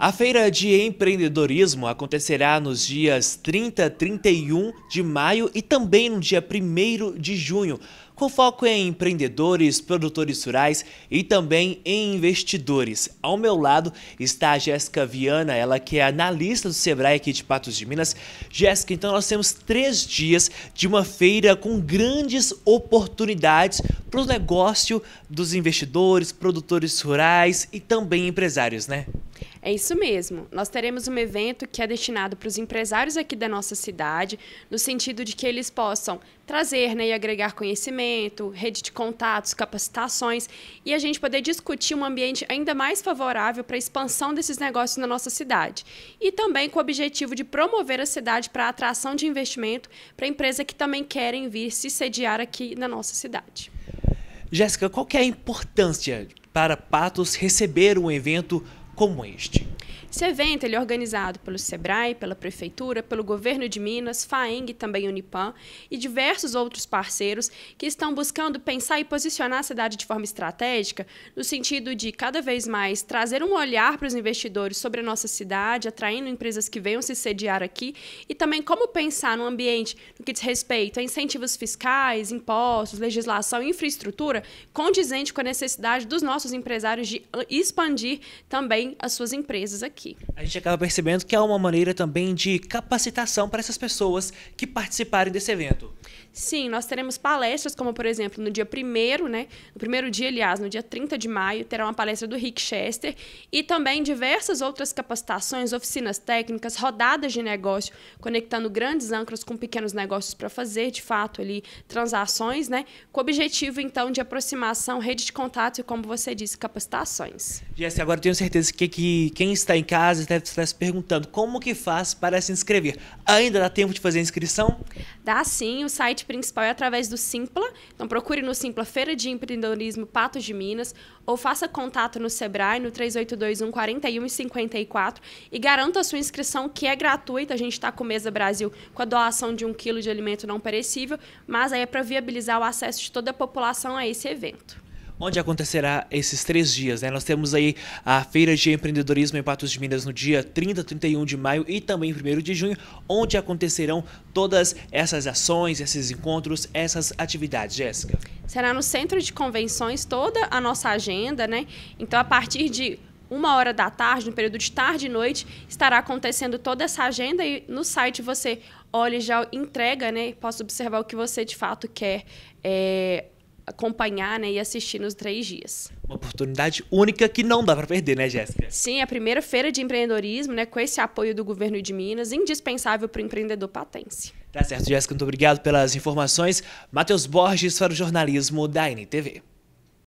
A feira de empreendedorismo acontecerá nos dias 30, 31 de maio e também no dia 1 de junho, com foco em empreendedores, produtores rurais e também em investidores. Ao meu lado está a Jéssica Viana, ela que é analista do Sebrae aqui de Patos de Minas. Jéssica, então nós temos três dias de uma feira com grandes oportunidades para o negócio dos investidores, produtores rurais e também empresários, né? É isso mesmo. Nós teremos um evento que é destinado para os empresários aqui da nossa cidade, no sentido de que eles possam trazer né, e agregar conhecimento, rede de contatos, capacitações e a gente poder discutir um ambiente ainda mais favorável para a expansão desses negócios na nossa cidade. E também com o objetivo de promover a cidade para a atração de investimento para empresas que também querem vir se sediar aqui na nossa cidade. Jéssica, qual é a importância para Patos receber um evento como este. Esse evento ele é organizado pelo SEBRAE, pela Prefeitura, pelo Governo de Minas, FAENG, também Unipam e diversos outros parceiros que estão buscando pensar e posicionar a cidade de forma estratégica, no sentido de cada vez mais trazer um olhar para os investidores sobre a nossa cidade, atraindo empresas que venham se sediar aqui e também como pensar no ambiente no que diz respeito a incentivos fiscais, impostos, legislação e infraestrutura condizente com a necessidade dos nossos empresários de expandir também as suas empresas aqui aqui. A gente acaba percebendo que é uma maneira também de capacitação para essas pessoas que participarem desse evento. Sim, nós teremos palestras, como por exemplo, no dia primeiro, né? No primeiro dia, aliás, no dia 30 de maio, terá uma palestra do Rick Chester e também diversas outras capacitações, oficinas técnicas, rodadas de negócio, conectando grandes âncoras com pequenos negócios para fazer, de fato, ali transações, né? Com o objetivo, então, de aproximação, rede de contato e, como você disse, capacitações. Jesse, agora eu tenho certeza que, que quem está está em casa e deve estar se perguntando como que faz para se inscrever. Ainda dá tempo de fazer a inscrição? Dá sim. O site principal é através do Simpla. Então procure no Simpla Feira de Empreendedorismo Patos de Minas ou faça contato no Sebrae no 3821 4154 e garanta a sua inscrição que é gratuita. A gente está com Mesa Brasil com a doação de um quilo de alimento não perecível, mas aí é para viabilizar o acesso de toda a população a esse evento onde acontecerá esses três dias. Né? Nós temos aí a Feira de Empreendedorismo em Patos de Minas no dia 30, 31 de maio e também 1 de junho, onde acontecerão todas essas ações, esses encontros, essas atividades. Jéssica? Será no centro de convenções toda a nossa agenda, né? Então, a partir de uma hora da tarde, no período de tarde e noite, estará acontecendo toda essa agenda e no site você olha e já entrega, né? Posso observar o que você de fato quer. É acompanhar né, e assistir nos três dias. Uma oportunidade única que não dá para perder, né, Jéssica? Sim, é a primeira feira de empreendedorismo, né, com esse apoio do governo de Minas, indispensável para o empreendedor patense. Tá certo, Jéssica, muito obrigado pelas informações. Matheus Borges para o jornalismo da NTV.